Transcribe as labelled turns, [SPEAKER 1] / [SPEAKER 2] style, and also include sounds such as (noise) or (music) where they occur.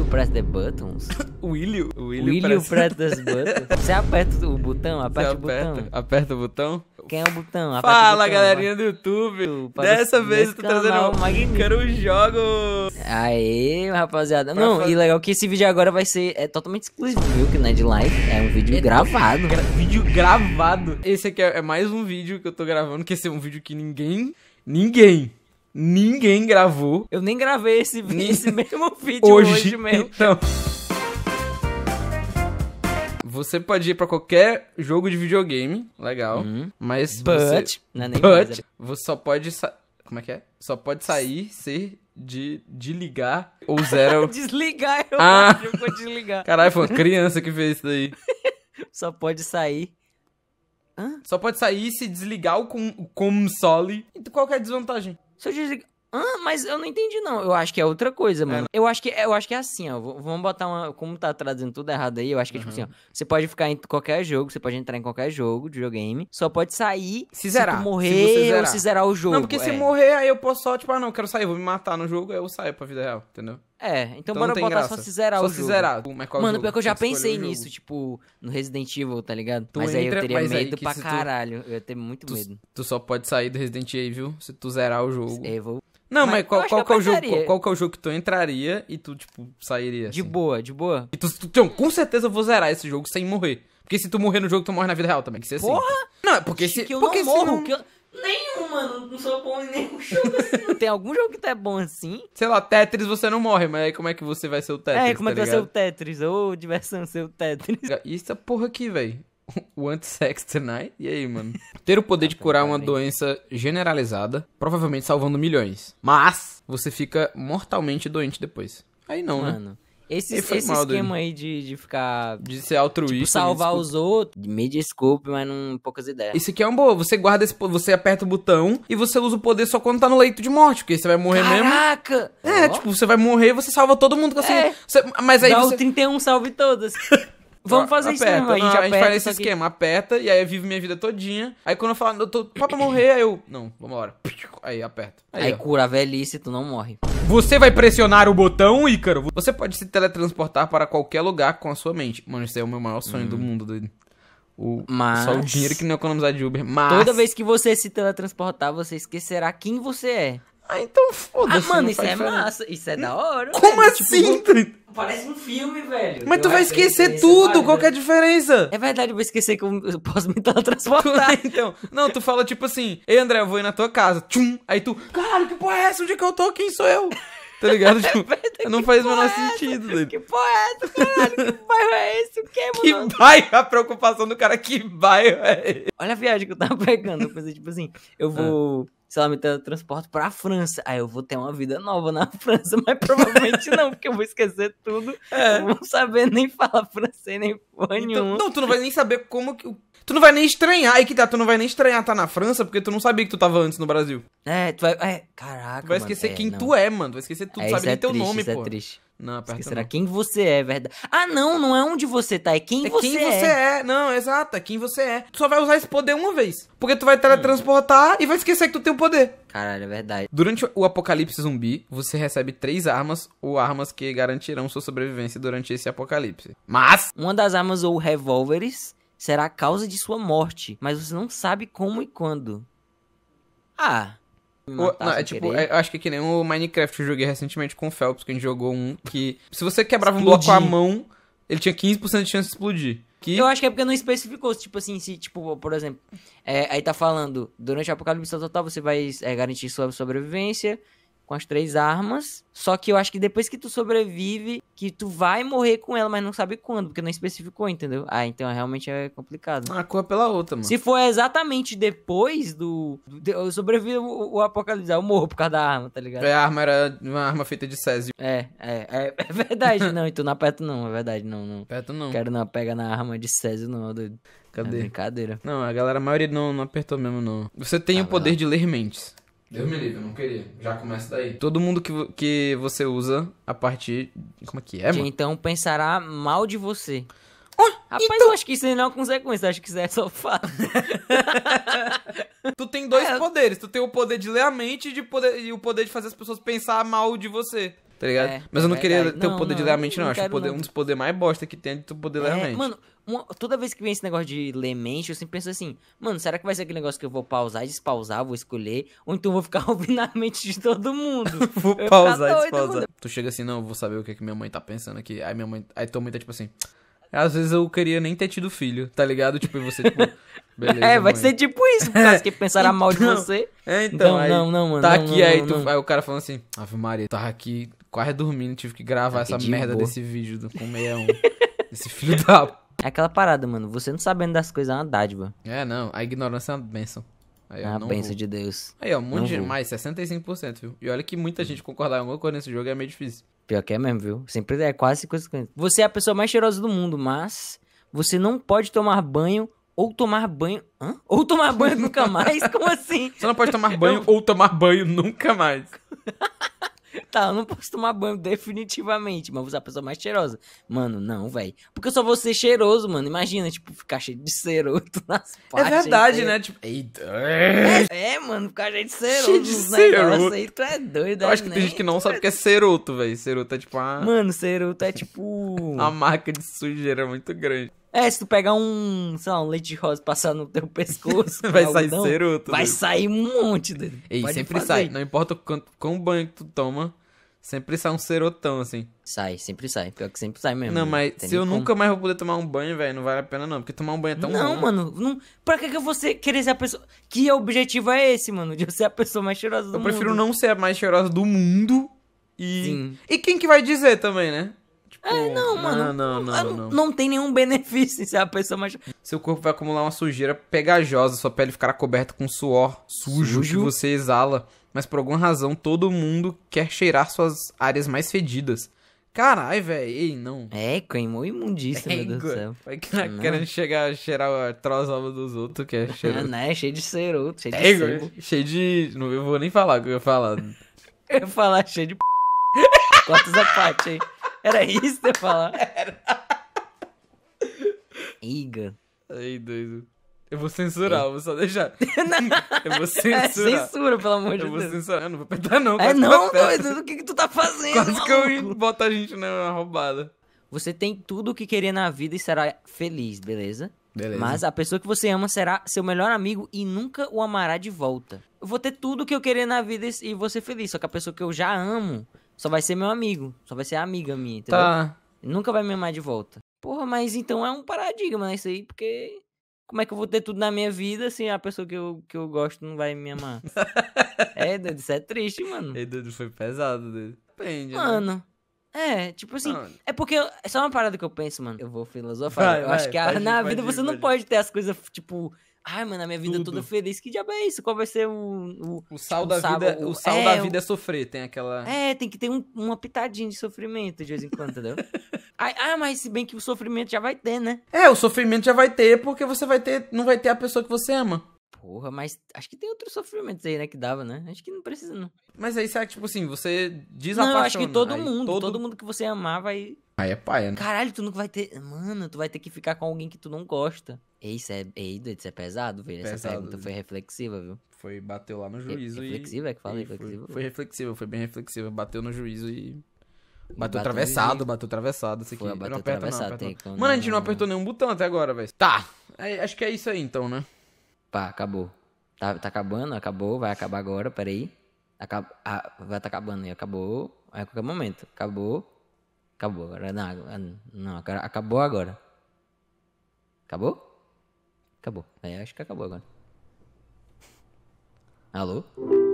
[SPEAKER 1] o press the buttons? Willio (laughs) Willio Will, press, press the (laughs) buttons? Você aperta o botão? Aperta, o botão. Aperta o botão? Quem é o botão? Aperta Fala, o botão, galerinha
[SPEAKER 2] vai. do YouTube. Assim, Dessa vez eu tô trazendo um Magnífico Jogos.
[SPEAKER 1] Aê, rapaziada. Pra não, fazer... e legal que esse vídeo agora vai ser é totalmente exclusivo, Que não é de live, é um vídeo é gravado. Gra vídeo gravado. Esse aqui é, é mais um vídeo que eu tô gravando, que
[SPEAKER 2] esse é um vídeo que ninguém... Ninguém Ninguém gravou. Eu nem gravei esse, (laughs) esse mesmo vídeo hoje, hoje mesmo. Então. Você pode ir para qualquer jogo de videogame, legal, uhum. mas but, você, não é nem but, mais, é. você só pode como é que é? Só pode sair ser de, ligar ou zero. (laughs) desligar, eu ah. vou desligar. Caralho, foi uma criança que fez isso daí.
[SPEAKER 1] (laughs) só pode sair Hã? Só pode sair se desligar o, com, o console. Então qual é a desvantagem? Se eu desligar. Ah, mas eu não entendi, não. Eu acho que é outra coisa, é. mano. É. Eu, acho que, eu acho que é assim, ó. Vamos botar uma. Como tá traduzindo tudo errado aí, eu acho que é tipo uhum. assim, ó. Você pode ficar em qualquer jogo, você pode entrar em qualquer jogo de videogame. Só pode sair se, zerar. Tipo, se morrer se zerar. ou se zerar o jogo. Não, porque é. se
[SPEAKER 2] morrer, aí eu posso só, tipo, ah, não, quero sair, vou me matar no jogo, aí eu saio pra vida real,
[SPEAKER 1] entendeu? É, então, então bora botar graça. só se zerar só o se zerar. Como é Mano, pior que eu já pensei nisso, tipo, no Resident Evil, tá ligado? Tu mas entra, aí eu teria medo pra caralho. Tu... Eu ia ter muito tu, medo. Tu só
[SPEAKER 2] pode sair do Resident Evil se tu zerar o jogo. É, não, mas, mas qual, qual, que é o jogo, qual, qual, que é o jogo que tu entraria e tu, tipo, sairia? Assim. De boa, de boa. E tu, tu, então, com certeza eu vou zerar esse jogo sem morrer. Porque se tu morrer no jogo, tu morre na vida real também. Que ser é assim. Porra! Assim. Não, é porque se. Que eu porque não morro. Não... Que
[SPEAKER 1] eu... Nenhum, mano. Não sou bom em nenhum (laughs) jogo
[SPEAKER 2] assim. Tem algum jogo que tu é bom assim? Sei lá, Tetris você não morre, mas aí como é que você vai ser o Tetris? É, como é tá que vai ser o Tetris? Ô, oh, diversão, ser o Tetris. E essa é porra aqui, velho? o anti-sex tonight? E aí, mano? Ter o poder de curar uma doença generalizada, provavelmente salvando milhões. Mas você fica mortalmente
[SPEAKER 1] doente depois. Aí não, né? mano. né? Esse, esse mal, esquema dele. aí de, de ficar. De ser altruísta. Tipo, né? salvar os outros. Me desculpe, mas não poucas ideias. Isso aqui é um boa. Você guarda esse. Você aperta
[SPEAKER 2] o botão e você usa o poder só quando tá no leito de morte, porque você vai morrer Caraca! mesmo.
[SPEAKER 1] Caraca! É, oh. tipo,
[SPEAKER 2] você vai morrer e você salva todo mundo com assim. É. Você, mas aí. Dá você... o
[SPEAKER 1] 31 salve todas.
[SPEAKER 2] (laughs) Vamos então, fazer isso mesmo. A gente, a gente faz esse esquema, aqui. aperta, e aí eu vivo minha vida todinha. Aí quando eu falo, eu tô pra morrer, aí eu. Não, vambora. Aí aperta. Aí, aí
[SPEAKER 1] cura a velhice, tu não morre. Você vai pressionar
[SPEAKER 2] o botão, Ícaro. Você pode se teletransportar para qualquer lugar com a sua mente. Mano, isso é o meu maior sonho hum. do mundo, doido. O, mas... Só o dinheiro que não economizar de Uber. Mas. Toda vez
[SPEAKER 1] que você se teletransportar, você esquecerá quem você é. Ah, então foda-se. Ah, mano, isso é diferença. massa. Isso é da hora. Como velho? É, tipo, assim? Tipo, Parece um filme, velho. Mas eu tu vai esquecer é tudo, qual que é a diferença? É
[SPEAKER 2] verdade, eu vou esquecer que
[SPEAKER 1] eu posso
[SPEAKER 2] me teletransportar. (laughs) então, não, tu fala tipo assim, Ei, André, eu vou ir na tua casa. Tchum! Aí tu, caralho, que porra é essa? Onde é que eu tô? Quem sou eu? Tá ligado? (laughs) É tipo, não faz o menor sentido. dele. Que porra é essa,
[SPEAKER 1] caralho? Que bairro é esse? O (laughs) que, mano? Que bairro? A preocupação do cara, que bairro é esse? Olha a viagem que eu tava pegando. Eu pensei, tipo assim, eu vou... Ah se ela me teletransporto pra França. Aí eu vou ter uma vida nova na (laughs) França, mas provavelmente não, porque eu vou esquecer tudo. É. Não vou saber nem falar francês, nem porra então, Não, tu não vai nem saber como que,
[SPEAKER 2] Tu não vai nem estranhar. Aí que tá, tu não vai nem estranhar tá na França, porque tu não sabia que tu tava antes no Brasil.
[SPEAKER 1] É, tu vai. É, caraca. Tu vai esquecer mano, é, quem não. tu é, mano. Tu vai esquecer tu é, sabe nem é teu triste, nome, isso é pô. É triste. Não, aperta Será quem você é, verdade? Ah, não, não é onde você tá, é quem é você quem é. quem você
[SPEAKER 2] é. é. Não, exato, é quem você é. Tu só vai usar esse poder uma vez. Porque tu vai teletransportar hum. e vai esquecer que tu tem o poder. Caralho, é verdade. Durante o apocalipse zumbi, você recebe três armas
[SPEAKER 1] ou armas que garantirão sua sobrevivência durante esse apocalipse. Mas... Uma das armas ou revólveres será a causa de sua morte, mas você não sabe como e quando. Ah. O, não, é tipo, é, acho que é que nem o Minecraft eu joguei recentemente com o Phelps,
[SPEAKER 2] que a gente jogou um que. Se você quebrava Explodir. um bloco com a mão, ele tinha 15% de chance de explodir.
[SPEAKER 1] Que... Eu acho que é porque não especificou, tipo assim, se, tipo, por exemplo, é, aí tá falando, durante o apocalipse total você vai é, garantir sua sobrevivência, com as três armas. Só que eu acho que depois que tu sobrevive, que tu vai morrer com ela, mas não sabe quando, porque não especificou, entendeu? Ah, então realmente é complicado. Uma cor é pela outra, mano. Se for exatamente depois do. do eu sobrevivo o, o apocalipse, eu morro por causa da arma, tá ligado? É, a arma era uma arma feita de Césio. É, é, é, (laughs) é verdade, não. E tu não aperta, não, é verdade, não. não. Aperta não. Quero não, pega na arma de Césio, não, doido. Cadê? É brincadeira.
[SPEAKER 2] Não, a galera, a maioria não, não apertou mesmo, não. Você tem ah, o poder de ler mentes. Deus me livre, eu
[SPEAKER 1] não queria. Já começa daí.
[SPEAKER 2] Todo mundo que, que você usa
[SPEAKER 1] a partir. Como é que é, mano? Então pensará mal de você. Oh, Rapaz, então... eu acho que isso não é uma consequência, acho que isso é só fato. (laughs) tu tem dois é.
[SPEAKER 2] poderes, tu tem o poder de ler a mente e, de poder, e o poder de fazer as pessoas pensar mal de você. Tá ligado? É, Mas eu é não é queria ter não, o poder não, de ler a mente, não. não acho poder, um dos poderes mais bosta que tem de é tu poder
[SPEAKER 1] é, ler a mente. Mano, uma, toda vez que vem esse negócio de ler mente, eu sempre penso assim, mano, será que vai ser aquele negócio que eu vou pausar e despausar, vou escolher? Ou então vou ficar (laughs) ouvindo a mente de todo mundo? (laughs) vou eu pausar e despausar. Tu
[SPEAKER 2] chega assim, não, eu vou saber o que, é que minha mãe tá pensando aqui. Aí minha mãe. Aí tua mãe tá tipo assim. Às vezes eu queria nem ter tido filho, tá ligado? Tipo, e você, tipo, (laughs) beleza. É, vai mãe. ser tipo isso, por causa que pensaram então, mal de então, você. É, então. Não, aí, não, não, mano. Tá não, aqui, não, aí, tu, aí o cara falando assim, Ave Maria, tava aqui quase
[SPEAKER 1] dormindo, tive que gravar tá essa merda desse
[SPEAKER 2] vídeo do, com 61. (laughs)
[SPEAKER 1] Esse filho da. É aquela parada, mano. Você não sabendo das coisas é uma dádiva. É, não. A ignorância é uma benção. Aí, é uma benção de Deus. Aí, ó, muito de... mais,
[SPEAKER 2] 65%, viu? E olha que muita gente concordar em alguma coisa nesse jogo é meio difícil.
[SPEAKER 1] Pior que é mesmo, viu? Sempre é quase 50%. Você é a pessoa mais cheirosa do mundo, mas você não pode tomar banho ou tomar banho. Hã? Ou tomar banho nunca mais? (laughs) Como assim? Você não pode tomar banho ou tomar banho nunca mais. (laughs) (laughs) tá, eu não posso tomar banho definitivamente, mas vou usar a pessoa mais cheirosa. Mano, não, velho. Porque eu só vou ser cheiroso, mano. Imagina, tipo, ficar cheio de ceroto (laughs) nas é partes. É verdade, né? Tipo, eita. É, é, mano, ficar cheio de ceroto. Cheio de ceroto. Aí, tu é doido, Eu é, acho né?
[SPEAKER 2] que tem né? gente que não sabe o que é ceroto, velho. Ceroto é tipo uma...
[SPEAKER 1] Mano, ceroto é tipo... (laughs) uma
[SPEAKER 2] marca de sujeira muito grande.
[SPEAKER 1] É, se tu pegar um, sei lá, um leite de rosa e passar no teu (laughs) pescoço, vai sair algodão, ceruto. Vai sair um monte dele. E Pode sempre fazer. sai, não
[SPEAKER 2] importa o quanto, quão banho que tu toma,
[SPEAKER 1] sempre sai um cerotão, assim. Sai, sempre sai. Pior que sempre sai mesmo. Não, né? mas se eu como. nunca mais vou poder tomar um banho, velho, não vale a pena não, porque tomar um banho é tão Não, bom. mano, não... pra que, que você querer ser a pessoa... Que objetivo é esse, mano, de eu ser a pessoa mais cheirosa do eu mundo? Eu prefiro não ser a mais cheirosa do mundo e... Sim. E quem que vai dizer também, né? É, é não, mano. Não, não, não, não, não. tem nenhum (laughs) benefício se
[SPEAKER 2] a pessoa mais. Seu corpo vai acumular uma sujeira pegajosa, sua pele ficará coberta com suor sujo, sujo que você exala. Mas por alguma razão, todo mundo quer cheirar suas áreas mais fedidas. Caralho, velho. Ei, não. É, queimou imundícia, é, meu Deus do céu. Vai tá querendo chegar a cheirar a trozova dos outros, que é (laughs) cheiro. é né, Cheio de ceruto. cheio de é, Cheio de... Não, eu vou nem falar o que eu ia falar.
[SPEAKER 1] (laughs) eu ia falar cheio de p... Corta essa parte aí. Era isso que eu ia falar? (laughs) Era.
[SPEAKER 2] Iga. aí doido. Eu vou censurar, eu vou só deixar. (laughs)
[SPEAKER 1] eu vou censurar. É, censura, pelo amor de Deus. Eu vou Deus. censurar, eu não vou apertar não. É não, doido, o que, que tu tá fazendo, Quase que eu boto a gente na roubada. Você tem tudo o que querer na vida e será feliz, beleza? Beleza. Mas a pessoa que você ama será seu melhor amigo e nunca o amará de volta. Eu vou ter tudo o que eu querer na vida e vou ser feliz. Só que a pessoa que eu já amo só vai ser meu amigo, só vai ser amiga minha, entendeu? Tá. Nunca vai me amar de volta. Porra, mas então é um paradigma né, isso aí, porque como é que eu vou ter tudo na minha vida se a pessoa que eu, que eu gosto não vai me amar? (laughs) é, Dudu, isso é triste, mano. E Dudu foi pesado, Dudu. Depende, né? Mano. Né? É, tipo assim, é porque eu, é só uma parada que eu penso, mano. Eu vou filosofar. Vai, eu vai, acho que a, (laughs) na vida ir, você não pode ter as coisas, tipo, Ai, mano, a minha vida Tudo. toda feliz. Que diabo é isso? Qual vai ser o. O, o tipo, sal da sábado, vida. O sal é, da vida é
[SPEAKER 2] sofrer, tem aquela.
[SPEAKER 1] É, tem que ter um, uma pitadinha de sofrimento de vez em quando, entendeu? (laughs) Ai, ah, mas se bem que o sofrimento já vai ter, né? É, o sofrimento já vai ter, porque você vai ter. Não vai ter a pessoa que você ama. Porra, mas acho que tem outros sofrimentos aí, né, que dava, né? Acho que não precisa, não. Mas aí será que, tipo assim, você desapaixona? Não, acho que todo mundo, todo... todo mundo que você amar vai
[SPEAKER 2] Aí é paia, né?
[SPEAKER 1] Caralho, tu nunca vai ter. Mano, tu vai ter que ficar com alguém que tu não gosta. Ei, isso é, isso é pesado, velho. Pesado, Essa pergunta viu? foi reflexiva, viu? Foi, bateu lá no juízo Re reflexiva, e. Reflexiva é que fala? Reflexiva? Foi, foi
[SPEAKER 2] reflexiva, foi bem reflexiva. Bateu no juízo e. Bateu, atravessado,
[SPEAKER 1] bateu atravessado. Isso aqui. Foi, bateu não aperta, não, não. Mano, a gente
[SPEAKER 2] não apertou nenhum botão até agora, velho. Tá.
[SPEAKER 1] É, acho que é isso aí então, né? Pá, acabou. Tá, tá acabando, acabou, vai acabar agora, peraí. Acab... Ah, vai tá acabando aí, né? acabou. É a qualquer momento. Acabou. Acabou agora. Não, ah, não, acabou agora. Acabou? Acabou. É, acho que acabou agora. Alô?